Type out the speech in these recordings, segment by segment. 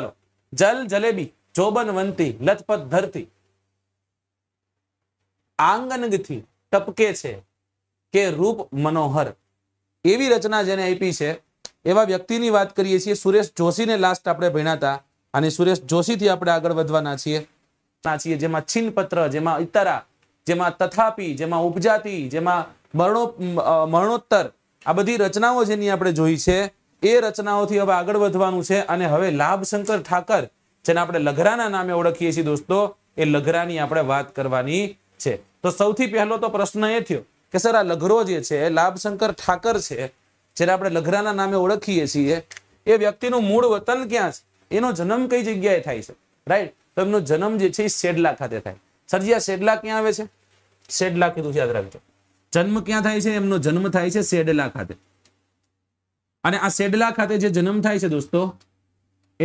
ચલો જલ જલેબી જોબન વંતી લથપથ ધરતી આંગનગથી ટપકે છે કે રૂપ મનોહર એવી રચના જેને આપી છે એવા વ્યક્તિની વાત કરીએ છીએ સુરેશ જોશીને લાસ્ટ આપણે ભણ્યા હતા અને સુરેશ જોશીથી આપણે આગળ વધવાના છીએ છીએ જેમાં છિન્નપત્ર જેમાં ઇતરા જેમાં તથાપી જેમાં ઉપજાતિ જેમાં મરણો મરણોત્તર આ બધી રચનાઓ જેની આપણે જોઈ છે એ રચનાઓથી હવે આગળ વધવાનું છે અને હવે લાભશંકર ઠાકર જેને આપણે લઘરાના નામે ઓળખીએ છીએ દોસ્તો એ લઘરાની આપણે વાત કરવાની છે તો સૌથી પહેલો તો પ્રશ્ન એ થયો કે સર આ લઘરો જે છે લાભશંકર ઠાકર છે જેને આપણે લઘરાના નામે ઓળખીએ છીએ એ વ્યક્તિનું મૂળ વતન ક્યાં છે એનો જન્મ કઈ જગ્યાએ થાય છે રાઈટ તો એમનો જન્મ જે છે એ શેડલા ખાતે થાય સરજી આ શેડલા ક્યાં આવે છે શેડલા કીધું યાદ રાખજો જન્મ ક્યાં થાય છે એમનો જન્મ થાય છે શેડલા ખાતે અને આ સેડલા ખાતે જે જન્મ થાય છે દોસ્તો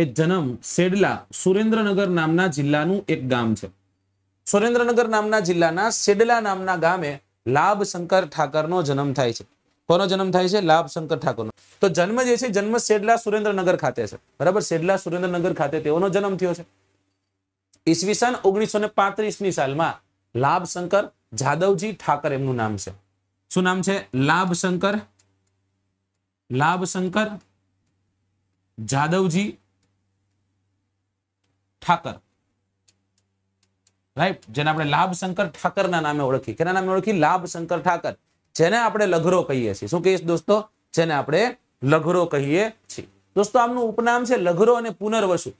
એ જન્મ સેડલા સુરેન્દ્રનગર નામના જિલ્લાનું એક ગામ છે સુરેન્દ્રનગર નામના જિલ્લાના સેડલા નામના ગામે લાભશંકર ઠાકરનો જન્મ થાય છે કોનો જન્મ થાય છે લાભશંકર ઠાકોરનો તો જન્મ જે છે જન્મ સેડલા સુરેન્દ્રનગર ખાતે છે બરાબર સેડલા સુરેન્દ્રનગર ખાતે તેઓનો જન્મ થયો છે ઈસવીસન ઓગણીસો ને ની સાલમાં લાભશંકર જાદવજી ઠાકર એમનું નામ છે શું નામ છે લાભશંકર લાભશંકર જાદવજી ઠાકર રાઈટ જેને આપણે લાભશંકર ઠાકરના નામે ઓળખી કેના નામે ઓળખી લાભશંકર ઠાકર જેને આપણે લઘરો કહીએ છીએ શું કહીએ દોસ્તો જેને આપણે લઘરો કહીએ છીએ દોસ્તો આમનું ઉપનામ છે લઘરો અને પુનર્વસુ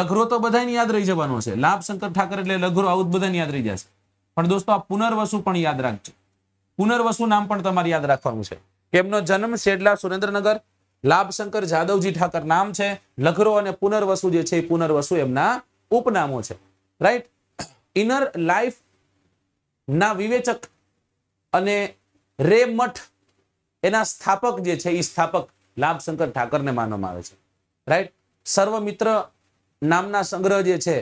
લઘરો તો બધાને યાદ રહી જવાનો છે લાભશંકર ઠાકર એટલે લઘરો આવું બધાને યાદ રહી જશે પણ દોસ્તો આ પુનર્વસુ પણ યાદ રાખજો પુનર્વસુ નામ પણ તમારે યાદ રાખવાનું છે તેમનો જન્મ શેડલા સુરેન્દ્રનગર લાભશંકર જાદવજી ઠાકર નામ છે લખરો અને પુનર્વસુ જે છે એ પુનર્વસુ એમના ઉપનામો છે રાઈટ ઇનર લાઈફ ના વિવેચક અને રે મઠ એના સ્થાપક જે છે એ સ્થાપક લાભશંકર ઠાકરને માનવામાં આવે છે રાઈટ સર્વમિત્ર નામના સંગ્રહ જે છે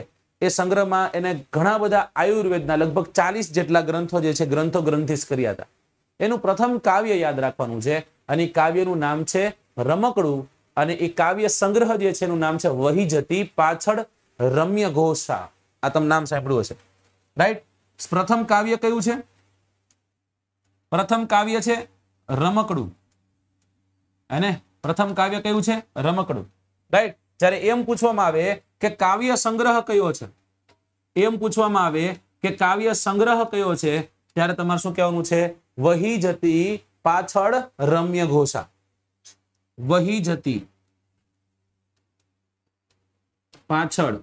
એ સંગ્રહમાં એને ઘણા બધા આયુર્વેદના લગભગ ચાલીસ જેટલા ગ્રંથો જે છે ગ્રંથો ગ્રંથિસ કર્યા હતા એનું પ્રથમ કાવ્ય યાદ રાખવાનું છે અને કાવ્યનું નામ છે રમકડું અને એ કાવ્ય સંગ્રહ જે છે એનું નામ છે વહી જતી પાછળ રમ્ય ઘોષા આ તમે નામ સાંભળ્યું હશે રાઈટ પ્રથમ કાવ્ય કયું છે પ્રથમ કાવ્ય છે રમકડું અને પ્રથમ કાવ્ય કયું છે રમકડું રાઈટ જયારે એમ પૂછવામાં આવે કે કાવ્ય સંગ્રહ કયો છે એમ પૂછવામાં આવે કે કાવ્ય સંગ્રહ કયો છે ત્યારે તમારે શું કહેવાનું છે વહી જતી પાછળ રમ્ય ઘોષા વહી જતી પાછળ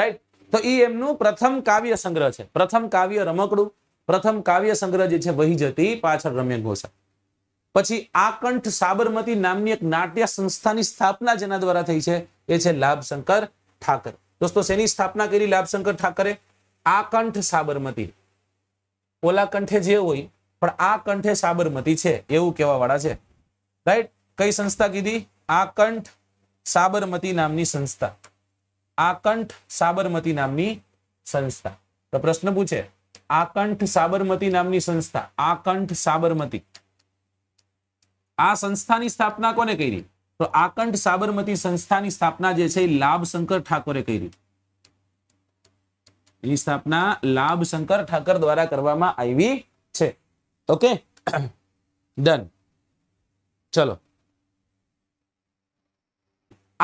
રાઈટ તો એ એમનું પ્રથમ કાવ્ય સંગ્રહ છે પ્રથમ કાવ્ય રમકડું પ્રથમ કાવ્ય સંગ્રહ જે છે વહી જતી પાછળ રમ્ય ઘોષા પછી આકંઠ સાબરમતી નામની એક નાટ્ય સંસ્થાની સ્થાપના જેના દ્વારા થઈ છે એ છે લાભ શંકર ઠાકર દોસ્તો શેની સ્થાપના કરી લાભશંકર ઠાકરે આ કંઠ સાબરમતી ઓલા કંઠે જે હોય પણ આ કંઠે સાબરમતી છે એવું કહેવા વાળા છે રાઈટ કઈ સંસ્થા કીધી આ કંઠ સાબરમતી નામની સંસ્થા આ કંઠ સાબરમતી નામની સંસ્થા તો પ્રશ્ન પૂછે આ કંઠ સાબરમતી નામની સંસ્થા આ કંઠ સાબરમતી આ સંસ્થાની સ્થાપના કોને કરી તો આકંઠ સાબરમતી સંસ્થાની સ્થાપના જે છે એ લાભશંકર ઠાકોરે કરી એની સ્થાપના લાભશંકર ઠાકર દ્વારા કરવામાં આવી છે ઓકે ડન ચલો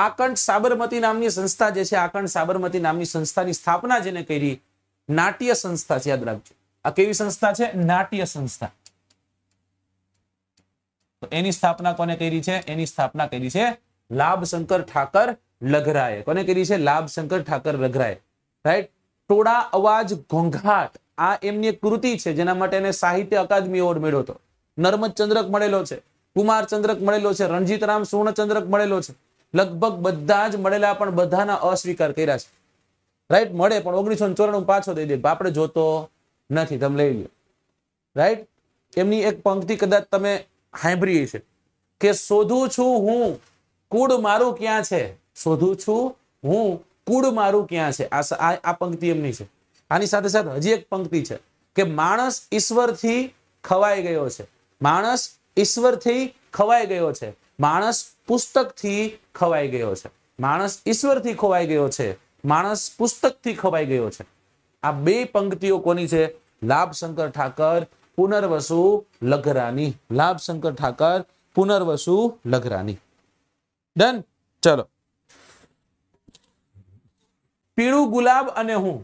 આકંઠ સાબરમતી નામની સંસ્થા જે છે આકંઠ સાબરમતી નામની સંસ્થાની સ્થાપના જેને કરી નાટ્ય સંસ્થા છે યાદ રાખજો આ કેવી સંસ્થા છે નાટ્ય સંસ્થા તો એની સ્થાપના કોને કરી છે એની સ્થાપના કરી છે લાભશંકર ઠાકર લઘરાએ કોને કરી છે લાભશંકર ઠાકર લઘરાએ રાઈટ ટોળા અવાજ ઘોંઘાટ આ એમની કૃતિ છે જેના માટે એને સાહિત્ય અકાદમી એવોર્ડ મળ્યો હતો નર્મદ ચંદ્રક મળેલો છે કુમાર ચંદ્રક મળેલો છે રણજીતરામ સુવર્ણ ચંદ્રક મળેલો છે લગભગ બધા જ મળેલા પણ બધાના અસ્વીકાર કર્યા છે રાઈટ મળે પણ ઓગણીસો ચોરાણું પાછો દઈ દે આપણે જોતો નથી તમે લઈ લો રાઈટ એમની એક પંક્તિ કદાચ તમે સાંભળીએ છે કે શોધું છું હું કુડ મારું ક્યાં છે શોધું છું હું કુડ મારું ક્યાં છે આ પંક્તિ એમની છે આની સાથે સાથે હજી એક પંક્તિ છે કે માણસ ઈશ્વરથી ખવાઈ ગયો છે માણસ ઈશ્વરથી ખવાઈ ગયો છે માણસ પુસ્તકથી ખવાઈ ગયો છે માણસ ઈશ્વરથી ખોવાઈ ગયો છે માણસ પુસ્તકથી ખવાઈ ગયો છે આ બે પંક્તિઓ કોની છે લાભશંકર ઠાકર પુનર્વસુ લઘરાની લાભશંકર ઠાકર પુનર્વસુ લઘરાની ડન ચલો પીળું ગુલાબ અને હું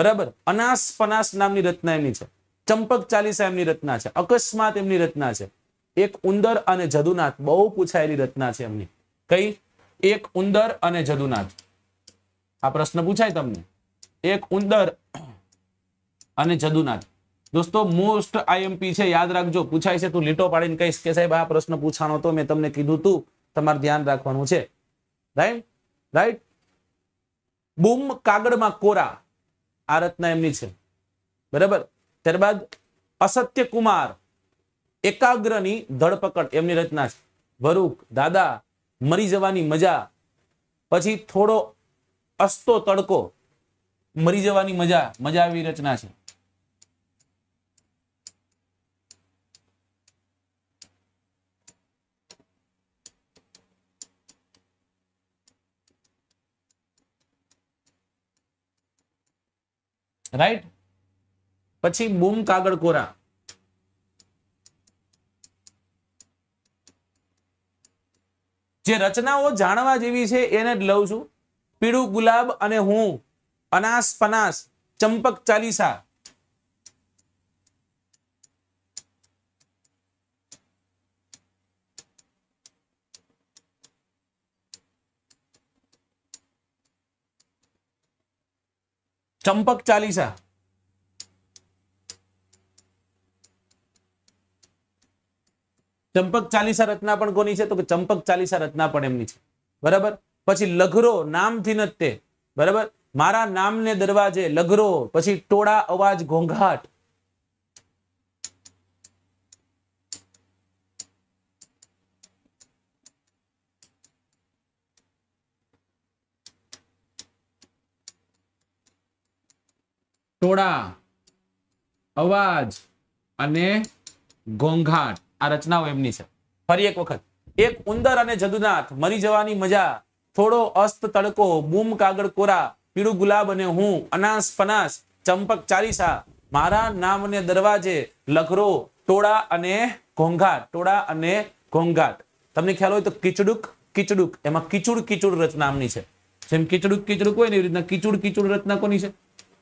બરાબર અનાસ પનાસ નામની રચના એમની છે ચંપક ચાલીસા એમની રચના છે અકસ્માત એમની રચના છે એક ઉંદર અને જદુનાથ બહુ પૂછાયેલી રચના છે એમની કઈ એક ઉંદર અને જદુનાથ આ પ્રશ્ન પૂછાય તમને એક ઉંદર અને જદુનાથ દોસ્તો મોસ્ટ આઈએમપી છે યાદ રાખજો પૂછાય છે તું લીટો પાડીને કહીશ કે સાહેબ આ પ્રશ્ન પૂછાણો તો મેં તમને કીધું તું તમારે ધ્યાન રાખવાનું છે રાઈટ રાઈટ બૂમ કાગળમાં કોરા આ રચના એમની છે બરાબર ત્યારબાદ અસત્ય કુમાર એકાગ્રની ધરપકડ એમની રચના છે વરુક દાદા મરી જવાની મજા પછી થોડો અસ્તો તડકો મરી જવાની મજા મજા આવી રચના છે રાઈટ પછી બૂમ કાગળ કોરા જે રચનાઓ જાણવા જેવી છે એને જ લઉં છું પીળું ગુલાબ અને હું અનાસ ફનાસ ચંપક ચાલીસા ચંપક ચાલીસા ચંપક ચાલીસા રચના પણ કોની છે તો કે ચંપક ચાલીસા રચના પણ એમની છે બરાબર પછી લઘરો નામથી નત્ય બરાબર મારા નામને દરવાજે લઘરો પછી ટોળા અવાજ ઘોંઘાટ ટોળા અવાજ અને ઘોંઘાટ આ રચનાઓ એમની છે ફરી એક વખત એક ઉંદર અને જદુનાથ મરી જવાની મજા થોડો અસ્ત તડકો બૂમ કાગળ કોરા પીળું ગુલાબ અને હું અનાસ પનાસ ચંપક ચાલીસા મારા નામ અને દરવાજે લખરો ટોળા અને ઘોંઘાટ ટોળા અને ઘોંઘાટ તમને ખ્યાલ હોય તો કિચડુક કિચડુક એમાં કિચુડ કિચુડ રચના આમની છે જેમ કિચડુક કિચડુક હોય ને એવી રીતના કિચુડ કિચુડ રચના કોની છે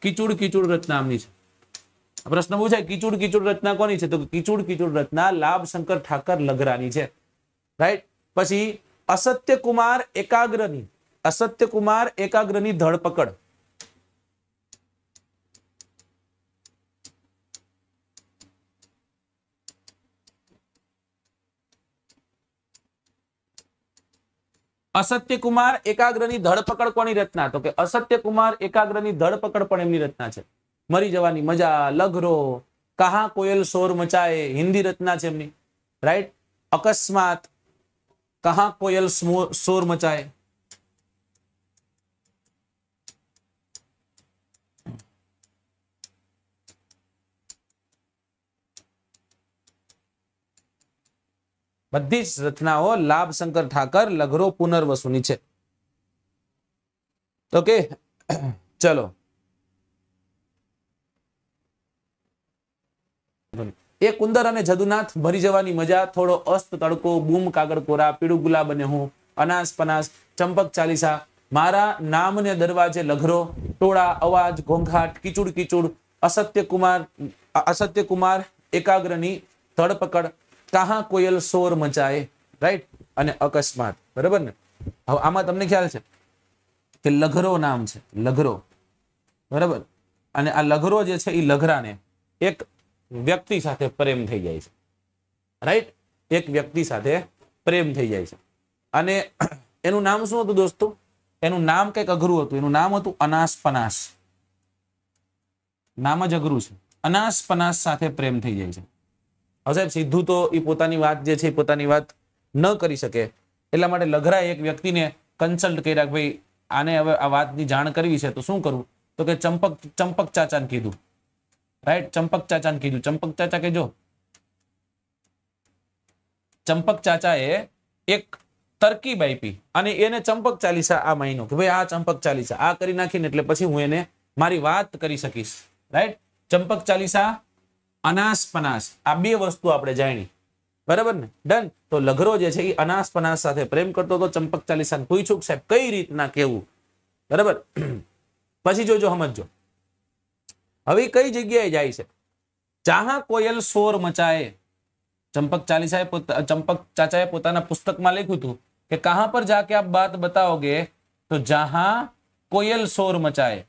કિચુડ કિચુડ રચના આમની છે પ્રશ્ન પૂછાય કિચુડ કિચુડ રચના કોની છે તો કિચુડ કિચુડ રચના લાભ શંકર ઠાકર લગરાની છે રાઈટ પછી અસત્ય કુમાર એકાગ્રની અસત્ય કુમાર એકાગ્રની ધરપકડ અસત્યકુમાર એકાગ્રની ધરપકડ કોની રચના તો કે અસત્યકુમાર એકાગ્રની ધરપકડ પણ એમની રચના છે મરી જવાની મજા લઘરો કહા કોયલ સોર મચાએ હિન્દી રચના છે એમની રાઈટ અકસ્માત કહા કોયલ સોર મચાએ બધી જ રચનાઓ લાભશંકર ઠાકર લઘરો પુનર્વસુની છે ઓકે ચલો એ કુંદર અને જદુનાથ ભરી જવાની મજા થોડો અસ્ત તડકો બૂમ કાગળ કોરા પીળું ગુલાબ અને હું અનાસ પનાસ ચંપક ચાલીસા મારા નામને દરવાજે લઘરો ટોળા અવાજ ઘોંઘાટ કિચુડ કિચુડ અસત્ય કુમાર અસત્ય કુમાર એકાગ્રની ધડપકડ કાહા કોયલ સોર મચાય રાઈટ અને અકસ્માત બરાબર ને હવે આમાં તમને ખ્યાલ છે કે લઘરો નામ છે લઘરો બરાબર અને આ લઘરો જે છે એ લઘરાને એક વ્યક્તિ સાથે પ્રેમ થઈ જાય છે રાઈટ એક વ્યક્તિ સાથે પ્રેમ થઈ જાય છે અને એનું નામ શું હતું દોસ્તો એનું નામ કંઈક અઘરું હતું એનું નામ હતું અનાસપનાસ નામ જ અઘરું છે અનાસપનાસ સાથે પ્રેમ થઈ જાય છે હવે સીધું તો એ પોતાની વાત જે છે પોતાની વાત ન કરી શકે એટલા માટે લઘરા એક વ્યક્તિને કન્સલ્ટ કર્યા કે ભાઈ આને હવે આ વાતની જાણ કરવી છે તો શું કરવું તો કે ચંપક ચંપક ચાચાને કીધું રાઈટ ચંપક ચાચાને કીધું ચંપક ચાચા કહેજો ચંપક ચાચાએ એક તરકીબ આપી અને એને ચંપક ચાલીસા આ મહિનો કે ભાઈ આ ચંપક ચાલીસા આ કરી નાખીને એટલે પછી હું એને મારી વાત કરી શકીશ રાઈટ ચંપક ચાલીસા અનાસ આ બે વસ્તુ આપણે જાણી બરાબર ને ડન તો લઘરો જે છે એ અનાસ સાથે પ્રેમ કરતો તો ચંપક ચાલીસા પૂછ્યું સાહેબ કઈ રીતના કેવું બરાબર પછી જોજો સમજો હવે કઈ જગ્યાએ જાય છે ચાહા કોયલ શોર મચાએ ચંપક ચાલીસાએ ચંપક ચાચાએ પોતાના પુસ્તકમાં લખ્યું હતું કે કહા પર જાકે આપ બાત બતાઓગે તો જહા કોયલ સોર મચાએ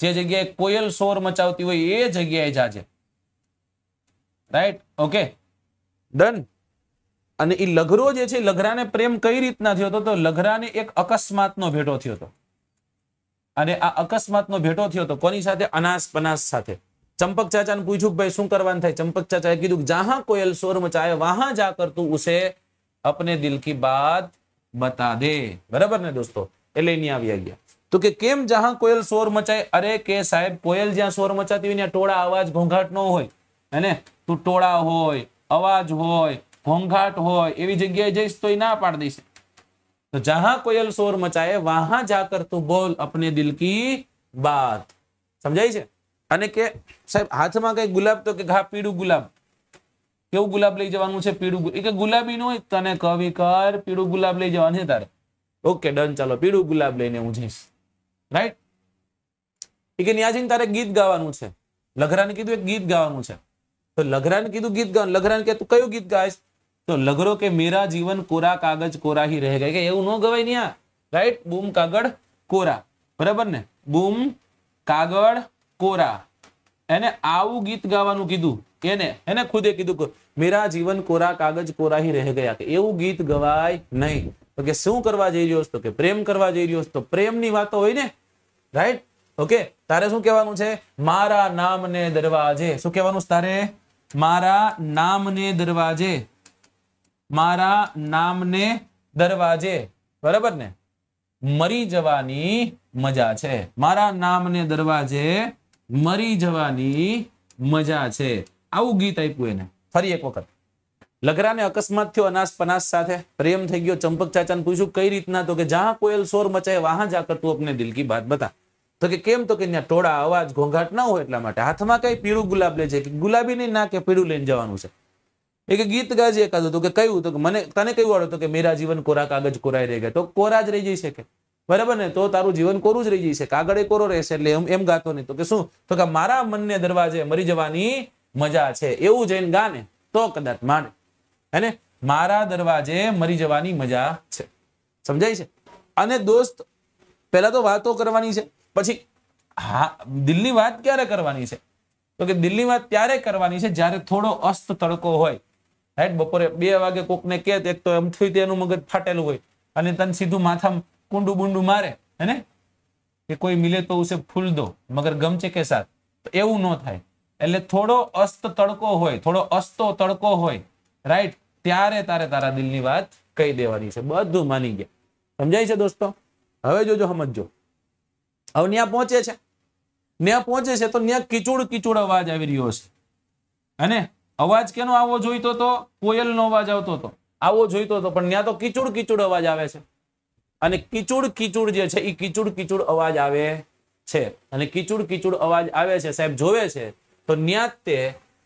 જે જગ્યાએ કોયલ સોર મચાવતી હોય એ જગ્યાએ જાજે રાઈટ ઓકે ડન અને એ લઘરો જે છે લઘરાને પ્રેમ કઈ રીતના થયો હતો તો લઘરાને એક અકસ્માતનો ભેટો થયો હતો અને આ અકસ્માતનો ભેટો થયો હતો કોની સાથે અનાસ પનાસ સાથે ચંપક ચાચાને પૂછ્યું ભાઈ શું કરવાનું થાય ચંપક ચાચાએ કીધું જહાં કોયલ સોર મચાય વહા જા કરતું ઉસે અપને દિલ કી બાત બતા દે બરાબર ને દોસ્તો એટલે એની આવી ગયા તો કે કેમ જહાં કોયલ સોર મચાય અરે કે સાહેબ કોયલ જ્યાં સોર મચાતી હોય ત્યાં ટોળા અવાજ ઘોંઘાટ ન હોય હે તૂટોળા હોય અવાજ હોય ઘોંઘાટ હોય એવી જગ્યાએ જઈશ તો એ ના પાડ દઈશ તો જહા કોયલ શોર મચાએ વહાં જાકર તું બોલ અપને દિલ કી બાત સમજાય છે અને કે સાહેબ હાથમાં કઈ ગુલાબ તો કે ઘા પીળું ગુલાબ કેવું ગુલાબ લઈ જવાનું છે પીળું એ કે ગુલાબી નું હોય તને કવિ કર પીળું ગુલાબ લઈ જવાનું છે તારે ઓકે ડન ચાલો પીળું ગુલાબ લઈને હું જઈશ રાઈટ એ કે ન્યાજીન તારે ગીત ગાવાનું છે લખરાને કીધું એક ગીત ગાવાનું છે તો લઘરાને કીધું ગીત ગાવ લઘરાને કે તું કયું ગીત ગાઈશ તો લઘરો કે મેરા જીવન કોરા કાગજ કોરા રહે ગયા કે એવું ન ગવાય ન્યા રાઈટ બૂમ કાગળ કોરા બરાબર ને બૂમ કાગળ કોરા એને આવું ગીત ગાવાનું કીધું એને એને ખુદે કીધું મેરા જીવન કોરા કાગજ કોરા રહે ગયા કે એવું ગીત ગવાય નહીં તો કે શું કરવા જઈ રહ્યો તો કે પ્રેમ કરવા જઈ રહ્યો તો પ્રેમની વાતો હોય ને રાઈટ ઓકે તારે શું કહેવાનું છે મારા નામને દરવાજે શું કહેવાનું તારે મારા નામને દરવાજે મારા નામને દરવાજે બરાબર ને મરી જવાની મજા છે મારા નામને દરવાજે મરી જવાની મજા છે આવું ગીત આપ્યું એને ફરી એક વખત લગરાને અકસ્માત થયો અનાસ પનાસ સાથે પ્રેમ થઈ ગયો ચંપક ચાચાને પૂછ્યું કઈ રીતના તો કે જ્યાં કોયલ સોર મચાય વહાં જાકર તું અપને દિલકી કી બતા તો કે કેમ તો કે ત્યાં ટોળા અવાજ ઘોંઘાટ ના હોય એટલા માટે હાથમાં કઈ પીળું ગુલાબ લે છે કે ગુલાબી નહીં ના કે પીળું લઈને જવાનું છે એ કે ગીત ગાજી એકાદું તો કે કયું તો કે મને તને કયું વાળું કે મેરા જીવન કોરા કાગજ કોરાઈ રહી ગયા તો કોરા જ રહી જઈ શકે બરાબર ને તો તારું જીવન કોરું જ રહી જઈ શકે આગળ એ કોરો રહેશે એટલે એમ એમ ગાતો નહીં તો કે શું તો કે મારા મનને દરવાજે મરી જવાની મજા છે એવું જઈને ગાને તો કદાચ માને હેને મારા દરવાજે મરી જવાની મજા છે સમજાય છે અને દોસ્ત પહેલા તો વાતો કરવાની છે પછી હા દિલની વાત ક્યારે કરવાની છે તો કે દિલની વાત ત્યારે કરવાની છે જ્યારે થોડો અસ્ત તડકો હોય રાઈટ બપોરે બે વાગે કોકને કે એક તો એમ થયું તેનું મગજ ફાટેલું હોય અને તને સીધું માથામાં કુંડું બુંડું મારે હે કે કોઈ મિલે તો ઉસે ફૂલ દો મગર ગમચે કે સાથ એવું ન થાય એટલે થોડો અસ્ત તડકો હોય થોડો અસ્તો તડકો હોય રાઈટ ત્યારે તારે તારા દિલની વાત કહી દેવાની છે બધું માની ગયા સમજાય છે દોસ્તો હવે જોજો સમજો હવે ત્યાં પહોંચે છે ત્યાં પહોંચે છે તો ત્યાં કિચુડ કિચુડ અવાજ આવી રહ્યો છે અને અવાજ કેનો આવો જોઈતો તો કોયલનો અવાજ આવતો હતો આવો જોઈતો હતો પણ ત્યાં તો કિચુડ કિચુડ અવાજ આવે છે અને કિચુડ કિચુડ જે છે એ કિચુડ કિચુડ અવાજ આવે છે અને કિચુડ કિચુડ અવાજ આવે છે સાહેબ જોવે છે તો ત્યાં તે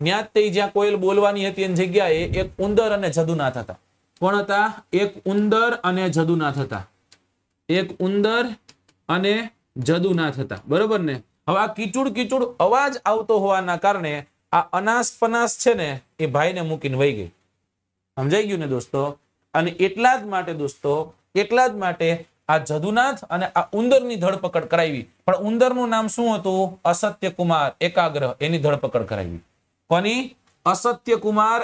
ત્યાં તે જ્યાં કોયલ બોલવાની હતી એની જગ્યાએ એક ઉંદર અને જદુનાથ હતા કોણ હતા એક ઉંદર અને જદુનાથ હતા એક ઉંદર અને જદુ ના થતા બરોબર ને હવે આ કીચુડ કીચુડ અવાજ આવતો હોવાના કારણે આ અનાસ પનાસ છે ને એ ભાઈને મૂકીને વહી ગઈ સમજાઈ ગયું ને દોસ્તો અને એટલા જ માટે દોસ્તો એટલા જ માટે આ જદુનાથ અને આ ઉંદરની ધરપકડ કરાવી પણ ઉંદરનું નામ શું હતું અસત્ય કુમાર એકાગ્ર એની ધરપકડ કરાવી કોની અસત્ય કુમાર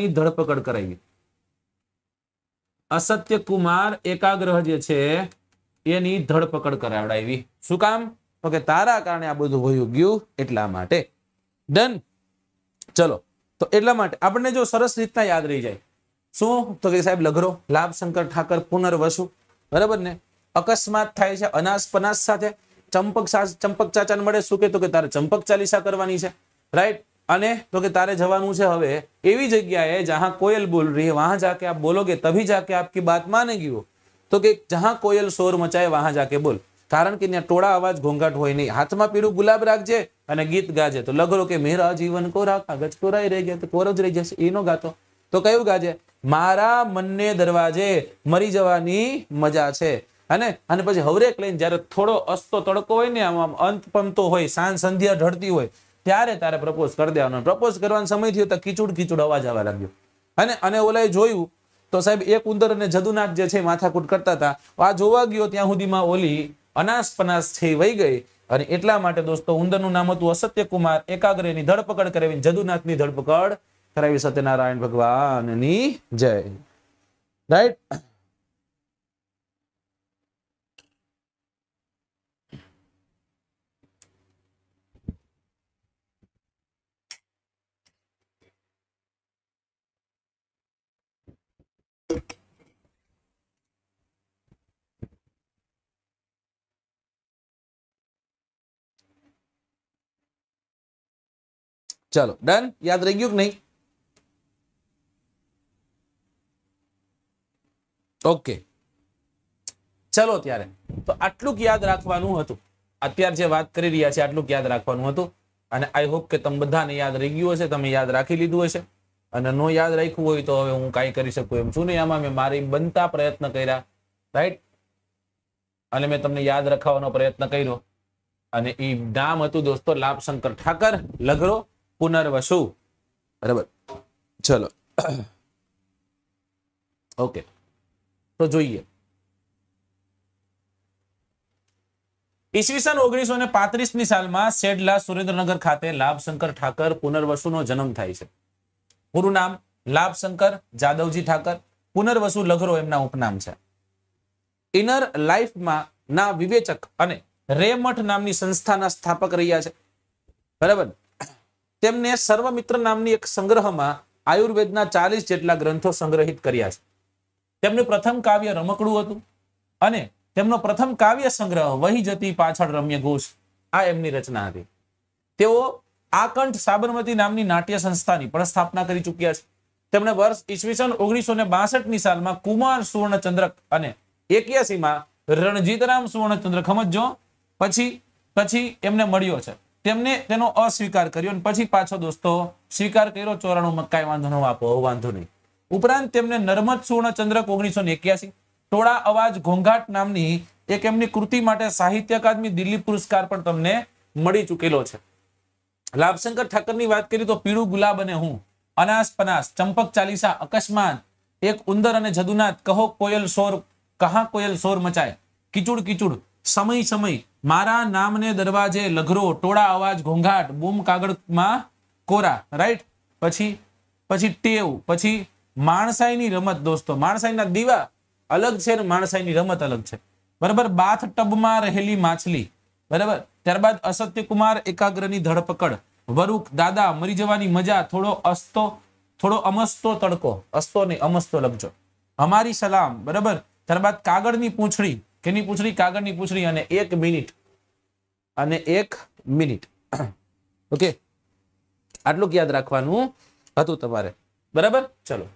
ની ધરપકડ કરાવી અસત્ય કુમાર એકાગ્રહ જે છે એની ધરપકડ કરાવડાવી શું કામ તો કે તારા કારણે આ બધું હોયું ગયું એટલા માટે ડન ચલો તો એટલા માટે આપણને જો સરસ રીતના યાદ રહી જાય શું તો કે સાહેબ લઘરો લાભશંકર ઠાકર પુનર્વસુ બરાબર ને અકસ્માત થાય છે અનાસ પનાસ સાથે ચંપક ચંપક ચાચાને મળે શું કે તો કે તારે ચંપક ચાલીસા કરવાની છે રાઈટ અને તો કે તારે જવાનું છે હવે એવી જગ્યાએ જ્યાં કોયલ બોલ રહી વહા જાકે આપ બોલોગે તભી જાકે આપકી બાત માને ગયું તો કે જહાં કોયલ શોર મચાય વહાં જાકે બોલ કારણ કે ત્યાં ટોળા અવાજ ઘોંઘાટ હોય નહીં હાથમાં પીળું ગુલાબ રાખજે અને ગીત ગાજે તો લગરો કે મેરા જીવન કોરા કાગજ કોરાઈ રહી ગયા તો કોરો જ રહી જશે એનો ગાતો તો કયું ગાજે મારા મનને દરવાજે મરી જવાની મજા છે અને અને પછી હવરેક લઈને જયારે થોડો અસ્તો તડકો હોય ને આમ આમ અંત પમતો હોય સાંજ સંધ્યા ઢળતી હોય ત્યારે તારે પ્રપોઝ કરી દેવાનો પ્રપોઝ કરવાનો સમય થયો તો કિચુડ કિચુડ અવાજ આવવા લાગ્યો અને અને ઓલાએ જોયું તો સાહેબ એક ઉંદર અને જદુનાથ જે છે માથાકૂટ કરતા હતા આ જોવા ગયો ત્યાં સુધીમાં ઓલી અનાસ પનાસ છે વહી ગઈ અને એટલા માટે દોસ્તો ઉંદર નું નામ હતું અસત્ય કુમાર ની ધરપકડ કરાવી જદુનાથની ધરપકડ કરાવી સત્યનારાયણ ભગવાન ની જય રાઈટ ચાલો ડન યાદ રહી ગયું કે નહીં ઓકે ચલો ત્યારે તો આટલું યાદ રાખવાનું હતું અત્યારે જે વાત કરી રહ્યા છે આટલું યાદ રાખવાનું હતું અને આઈ હોપ કે તમે બધાને યાદ રહી ગયું હશે તમે યાદ રાખી લીધું હશે અને નો યાદ રાખ્યું હોય તો હવે હું કઈ કરી શકું એમ છું નહીં આમાં મેં મારી બનતા પ્રયત્ન કર્યા રાઈટ અને મેં તમને યાદ રખાવવાનો પ્રયત્ન કર્યો અને એ નામ હતું દોસ્તો લાભશંકર ઠાકર લઘરો પુનર્વસુ બરાબર ચલો ઓકે તો જોઈએ ઈસવીસન ઓગણીસો ને પાંત્રીસ ની સાલમાં સેડલા સુરેન્દ્રનગર ખાતે લાભશંકર ઠાકર પુનર્વસુનો જન્મ થાય છે પૂરું નામ લાભશંકર જાદવજી ઠાકર પુનર્વસુ લઘરો એમના ઉપનામ છે ઇનર લાઈફમાં ના વિવેચક અને રેમઠ નામની સંસ્થાના સ્થાપક રહ્યા છે બરાબર તેમને સર્વમિત્ર નામની એક સંગ્રહમાં આયુર્વેદના ચાલીસ જેટલા ગ્રંથો સંગ્રહિત કર્યા છે તેમનું પ્રથમ કાવ્ય રમકડું હતું અને તેમનો પ્રથમ કાવ્ય સંગ્રહ વહી જતી પાછળ રમ્ય ઘોષ આ એમની રચના હતી તેઓ આકંઠ સાબરમતી નામની નાટ્ય સંસ્થાની પણ સ્થાપના કરી ચુક્યા છે તેમણે વર્ષ ઈસવીસન ઓગણીસો ને બાસઠ ની સાલમાં કુમાર સુવર્ણચંદ્રક અને એક્યાસીમાં માં રણજીતરામ સુવર્ણચંદ્રક સમજો પછી પછી એમને મળ્યો છે તેમને તેનો અસ્વીકાર કર્યો અને પછી પાછો દોસ્તો સ્વીકાર કર્યો ચોરાણું મક્કાઈ વાંધો ન આપો વાંધો નહીં ઉપરાંત તેમને નર્મદ સુવર્ણ ચંદ્રક ઓગણીસો એક્યાસી ટોળા અવાજ ઘોંઘાટ નામની એક એમની કૃતિ માટે સાહિત્ય અકાદમી દિલ્હી પુરસ્કાર પણ તમને મળી ચુકેલો છે લાભશંકર ઠાકરની વાત કરીએ તો પીળું ગુલાબ અને હું અનાસ પનાસ ચંપક ચાલીસા અકસ્માત એક ઉંદર અને જદુનાથ કહો કોયલ સોર કહા કોયલ સોર મચાય કિચુડ કિચુડ સમય સમય મારા નામને દરવાજે લઘરો ટોળા અવાજ ઘોંઘાટ બૂમ કાગળમાં કોરા રાઈટ પછી પછી ટેવ પછી માણસાઈની રમત દોસ્તો માણસાઈના દીવા અલગ છે ને માણસાઈની રમત અલગ છે બરાબર બાથ ટબમાં રહેલી માછલી બરાબર ત્યારબાદ અસત્યકુમાર એકાગ્રની ધરપકડ વરુક દાદા મરી જવાની મજા થોડો અસ્તો થોડો અમસ્તો તડકો અસ્તો નહીં અમસ્તો લખજો અમારી સલામ બરાબર ત્યારબાદ કાગળની પૂંછડી કેની પૂંછડી કાગળની પૂંછડી અને એક મિનિટ અને એક મિનિટ ઓકે આટલું યાદ રાખવાનું હતું તમારે બરાબર ચલો